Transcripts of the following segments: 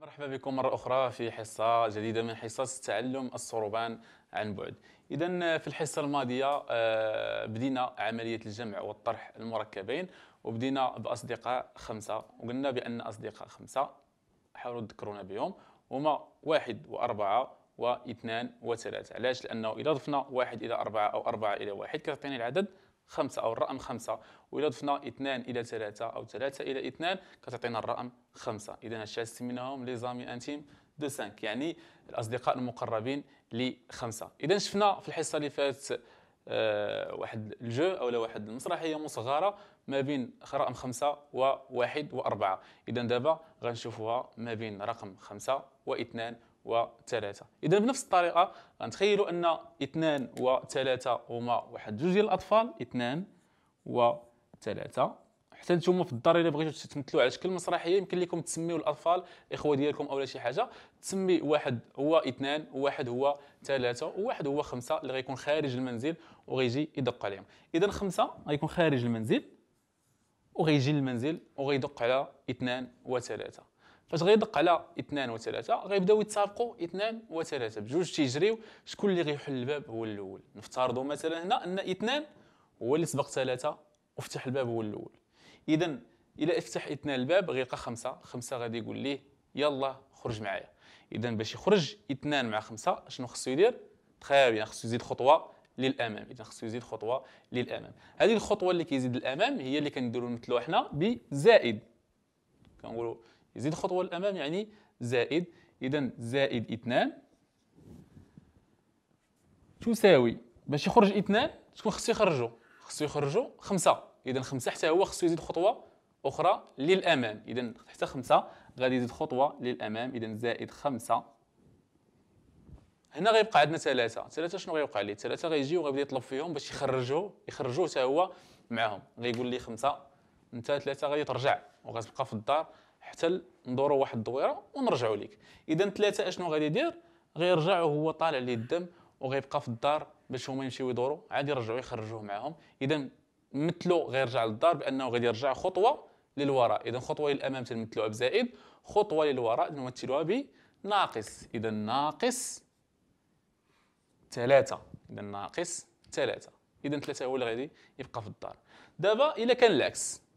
مرحبا بكم مرة أخرى في حصة جديدة من حصص تعلم الصربان عن بعد إذا في الحصة الماضية آه، بدينا عملية الجمع والطرح المركبين وبدينا بأصدقاء خمسة وقلنا بأن أصدقاء خمسة حاولوا تذكرونا بهم هما واحد وأربعة واثنان وثلاثة علاش لأنه إذا ضفنا واحد إلى أربعة أو أربعة إلى واحد كتعطيني العدد خمسة أو الرقم خمسة وإلا ضفنا اثنان إلى ثلاثة أو ثلاثة إلى اثنان كتعطينا الرقم خمسة إذا هادشي سميناهم لي زامي أنتيم دو سانك يعني الأصدقاء المقربين لخمسة إذا شفنا في الحصة اللي فاتت أه واحد الجو أو واحد المسرحية مصغرة ما بين رقم خمسة وواحد وأربعة إذا دابا غنشوفوها ما بين رقم خمسة واثنان و3 إذا بنفس الطريقة غنتخيلوا أن اثنان وثلاثة هما واحد جوج ديال الأطفال اثنان وثلاثة حتى نتوما في الدار الا بغيتو تمثلوا على شكل مسرحيه يمكن لكم تسميو الاطفال اخوه ديالكم اولا شي حاجه تسمي واحد هو اثنان وواحد هو ثلاثه وواحد هو خمسه اللي غيكون خارج المنزل وغيجي يدق عليهم اذا خمسه غيكون خارج المنزل وغيجي للمنزل وغيدق على اثنان وثلاثه فاش غيدق على اثنان وثلاثه غيبداو يتسابقوا اثنان وثلاثه بجوج تيجريو شكون اللي غيحل الباب هو الاول نفترضوا مثلا هنا ان اثنان هو اللي سبق ثلاثه وفتح الباب هو الاول اذا الا افتح اثنان الباب غيلقى خمسه خمسه غادي يقول ليه يلا خرج معايا اذا باش يخرج اثنان مع خمسه شنو خصو يدير تخيل خصو يزيد خطوه للامام اذا خصو يزيد خطوه للامام هذه الخطوه اللي كيزيد للامام هي اللي كنديروا نمثلوها حنا بزائد كنقولوا يزيد خطوة للأمام يعني زائد إذا زائد اثنان تساوي باش يخرج اثنان شكون خصو يخرجو خصو يخرجو خمسة إذا خمسة حتى هو خصو يزيد خطوة أخرى للأمام إذا حتى خمسة غادي يزيد خطوة للأمام إذا زائد خمسة هنا غيبقى عندنا ثلاثة ثلاثة شنو غيوقع ليه ثلاثة غيجي وغيبدا يطلب فيهم باش يخرجو يخرجو حتى هو معاهم غيقول لي خمسة انت ثلاثه غادي ترجع وغتبقى في الدار حتى ندورو واحد الدويره ونرجعوا ليك اذا ثلاثه اشنو غادي يدير غيرجع وهو طالع ليه الدم وغيبقى في الدار باش هما يمشيو يدوروا عاد يرجعوا يخرجوه معاهم اذا مثلو غيرجع للدار بانه غادي يرجع خطوه للوراء اذا خطوه للامام تنمثلوها بزائد خطوه للوراء نمثلوها بناقص اذا ناقص ثلاثه اذا ناقص ثلاثه اذا ثلاثه هو اللي غادي يبقى في الدار دابا الا كان العكس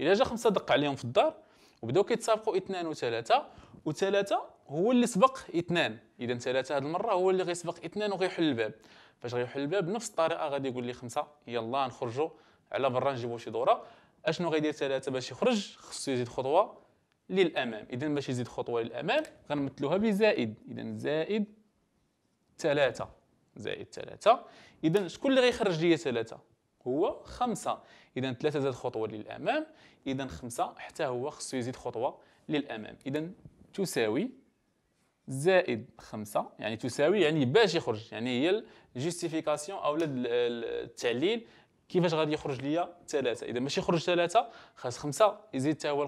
الا جا خمسه دق عليهم في الدار وبداو كيتسابقوا اثنان وثلاثه وثلاثه هو اللي سبق اثنان اذا ثلاثه هذه المره هو اللي غيسبق اثنان وغيحل الباب فاش غيحل الباب بنفس الطريقه غادي يقول لي خمسه يلا نخرجوا على برا نجيبوا شي دوره اشنو غيدير ثلاثه باش يخرج خصو يزيد خطوه للامام اذا باش يزيد خطوه للامام غنمثلوها بزائد اذا زائد ثلاثه زائد ثلاثه اذا شكون اللي غيخرج ليا ثلاثه هو خمسة إذا ثلاثة زاد خطوة للأمام إذا خمسة حتى هو خصو يزيد خطوة للأمام إذا تساوي زائد خمسة يعني تساوي يعني باش يخرج يعني هي الجيستيفيكاسيون أو التعليل كيفاش غادي يخرج ليا ثلاثة إذا باش يخرج ثلاثة خاص خمسة يزيد حتى هو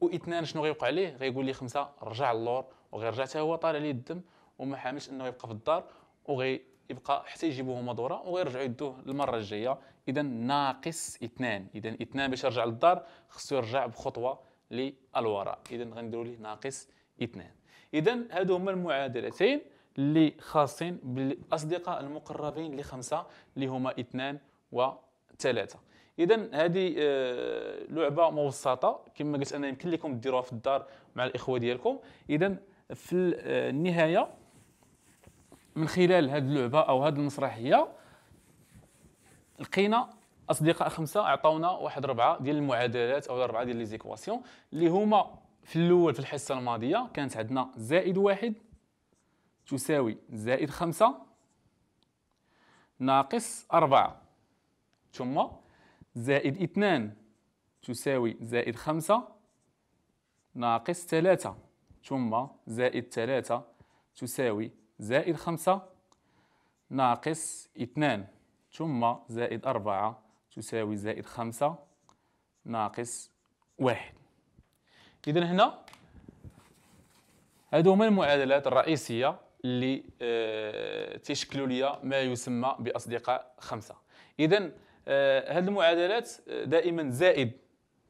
و واثنان شنو غيوقع ليه غيقول لي خمسة رجع اللور وغيرجع حتى هو طالع ليه الدم وما حاملش انه يبقى في الدار وغي يبقى حتى يجيبوه مدوره ويرجعوا يدوه المره الجايه اذا ناقص اثنان اذا اثنان باش يرجع للدار خصو يرجع بخطوه للوراء اذا غنديروا ليه ناقص اثنان اذا هادو هما المعادلتين اللي خاصين بالاصدقاء المقربين لخمسه اللي هما اثنان وثلاثه اذا هذه آه، لعبه مبسطه كما قلت انا يمكن لكم ديروها في الدار مع الاخوه ديالكم اذا في آه، النهايه من خلال هذه اللعبه او هذه المسرحيه لقينا اصدقاء خمسه عطاونا واحد ربعه ديال المعادلات او ربعه ديال لي اللي هما في الاول في الحصه الماضيه كانت عندنا زائد واحد تساوي زائد خمسة ناقص أربعة ثم زائد اثنان تساوي زائد خمسة ناقص ثلاثة ثم زائد ثلاثة تساوي زائد خمسة ناقص اثنان ثم زائد أربعة تساوي زائد خمسة ناقص واحد إذا هنا هادو هما المعادلات الرئيسية اللي اه تشكلوا لي ما يسمى بأصدقاء خمسة إذا آه، هاد المعادلات آه، دائما زائد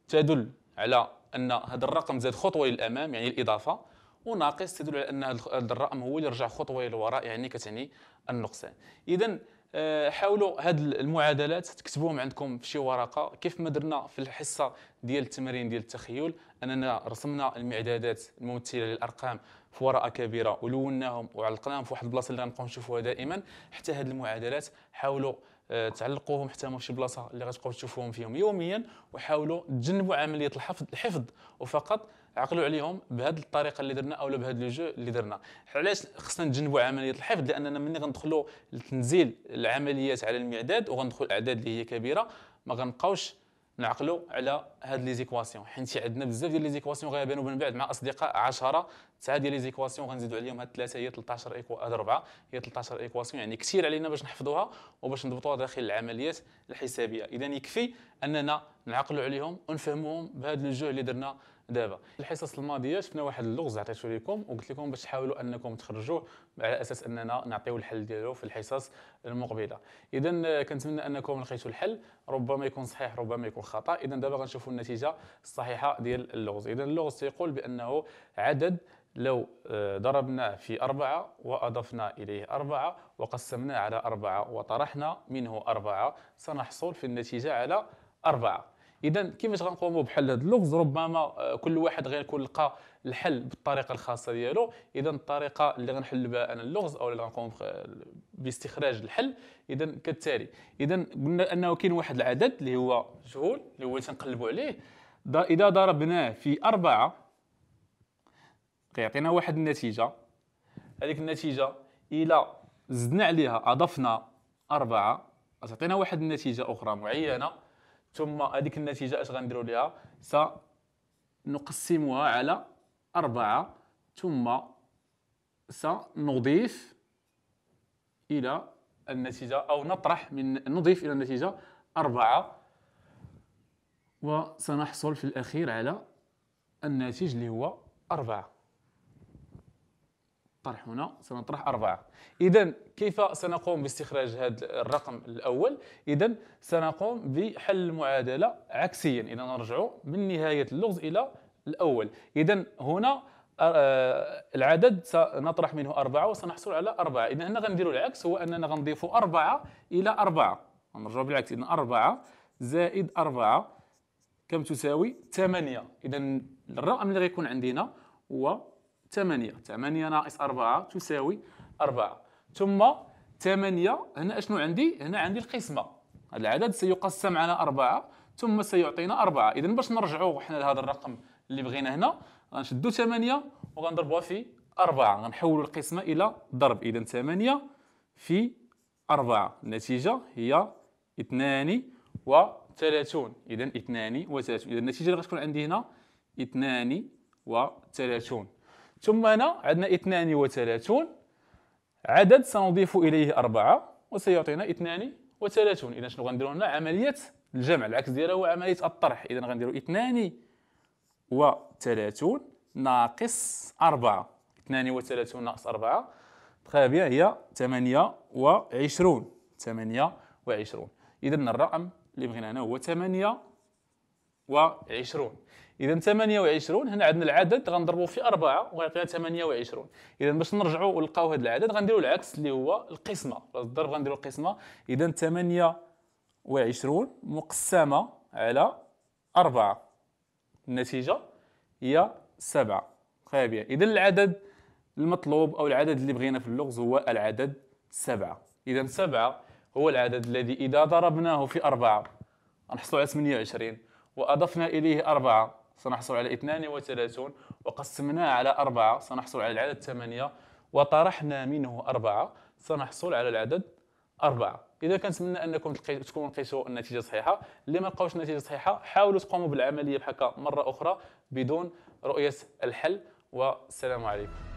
تدل على أن هذا الرقم زاد خطوة للأمام يعني الإضافة وناقص تدل على ان الرقم هو اللي رجع خطوه للوراء يعني كتعني النقصان اذا آه، حاولوا هاد المعادلات تكتبوهم عندكم في شي ورقه كيف ما درنا في الحصه ديال التمرين ديال التخيل اننا رسمنا المعدادات الممثله للارقام في ورقه كبيره ولوناهم وعلقناهم في واحد البلاصه اللي غنبقاو نشوفوها دائما حتى هاد المعادلات حاولوا آه، تعلقوهم حتى هما في شي بلاصه اللي غتبقاو تشوفوهم فيهم يوميا وحاولوا تجنبوا عمليه الحفظ الحفظ وفقط عقلوا عليهم بهذه الطريقه اللي درنا اولا بهذا لو اللي درنا علاش خصنا نتجنبوا عمليه الحفظ لاننا ملي غندخلوا لتنزيل العمليات على المعداد وغندخل الاعداد اللي هي كبيره ما غنبقاوش نعقلوا على هاد لي زيكواسيون حيت عندنا بزاف ديال لي زيكواسيون غيبانوا من بعد مع اصدقاء 10 تاع ديال لي زيكواسيون غنزيدوا عليهم هاد ثلاثه هي 13 ايكو هاد اربعه هي 13 ايكواسيون يعني كثير علينا باش نحفظوها وباش نضبطوها داخل العمليات الحسابيه اذا يكفي اننا نعقلوا عليهم ونفهموهم بهذا الجهد اللي درنا دابا الحصص الماضيه شفنا واحد اللغز عطيتو لكم وقلت لكم باش تحاولوا انكم تخرجوه على اساس اننا نعطيو الحل ديالو في الحصص المقبله اذا كنتمنى انكم لقيتوا الحل ربما يكون صحيح ربما يكون خطا اذا دابا غنشوفوا النتيجه الصحيحه ديال اللغز اذا اللغز تيقول بانه عدد لو آه، ضربناه في أربعة وأضفنا إليه أربعة وقسمناه على أربعة وطرحنا منه أربعة سنحصل في النتيجة على أربعة اذا كيفاش غنقوموا بحل هذا اللغز ربما آه، كل واحد غيكون لقى الحل بالطريقه الخاصه ديالو اذا الطريقه اللي غنحل بها انا اللغز او اللي غنقوم باستخراج الحل اذا كالتالي اذا قلنا انه كاين واحد العدد اللي هو مجهول اللي هو تنقلبوا عليه اذا ضربناه في أربعة كيعطينا واحد النتيجه هذيك النتيجه الى زدنا عليها اضفنا أربعة غتعطينا واحد النتيجه اخرى معينه ثم هذيك النتيجه اش غنديروا ليها سنقسمها على أربعة ثم سنضيف إلى النتيجة أو نطرح من نضيف إلى النتيجة أربعة وسنحصل في الأخير على الناتج اللي هو أربعة طرح هنا سنطرح أربعة إذا كيف سنقوم باستخراج هذا الرقم الأول إذا سنقوم بحل المعادلة عكسيا إذا نرجع من نهاية اللغز إلى الأول إذا هنا آه، آه، العدد سنطرح منه أربعة وسنحصل على أربعة إذا هنا غنديروا العكس هو أننا غنضيفوا أربعة إلى أربعة نرجع بالعكس إذا أربعة زائد أربعة كم تساوي ثمانية إذا الرقم اللي غيكون عندنا هو 8 8 ناقص 4 تساوي 4 ثم 8 هنا شنو عندي هنا عندي القسمه هذا العدد سيقسم على 4 ثم سيعطينا 4 اذا باش نرجعوا حنا لهذا الرقم اللي بغينا هنا غنشدوا 8 وغنضربوها في 4 غنحولوا القسمه الى ضرب اذا 8 في 4 النتيجه هي 32 اذا 32 اذا النتيجه اللي غتكون عندي هنا 32 ثم هنا عندنا 32 عدد سنضيف اليه 4 وسيعطينا 32 اذا شنو غنديروا هنا عمليه الجمع العكس ديالها هو عمليه الطرح اذا غنديروا 32 ناقص 4 32 ناقص 4 تخي بيان هي 28 28 اذا الرقم اللي بغينا هنا هو 28 اذا 28 هنا عندنا العدد غنضربوه في 4 وغيعطينا 28 اذا باش نرجعوا ونلقاو هذا العدد غنديروا العكس اللي هو القسمه الضرب غنديروا القسمه اذا 28 مقسمه على 4 النتيجه هي 7 خابيه اذا العدد المطلوب او العدد اللي بغينا في اللغز هو العدد 7 اذا 7 هو العدد الذي اذا ضربناه في 4 نحصلوا على 28 واضفنا اليه 4 سنحصل على 32 وقسمناه على 4 سنحصل على العدد 8 وطرحنا منه 4 سنحصل على العدد 4 إذا كنتمنى أنكم تكونوا لقيتوا النتيجة صحيحة اللي ما لقاوش النتيجة صحيحة حاولوا تقوموا بالعملية بحكا مرة أخرى بدون رؤية الحل والسلام عليكم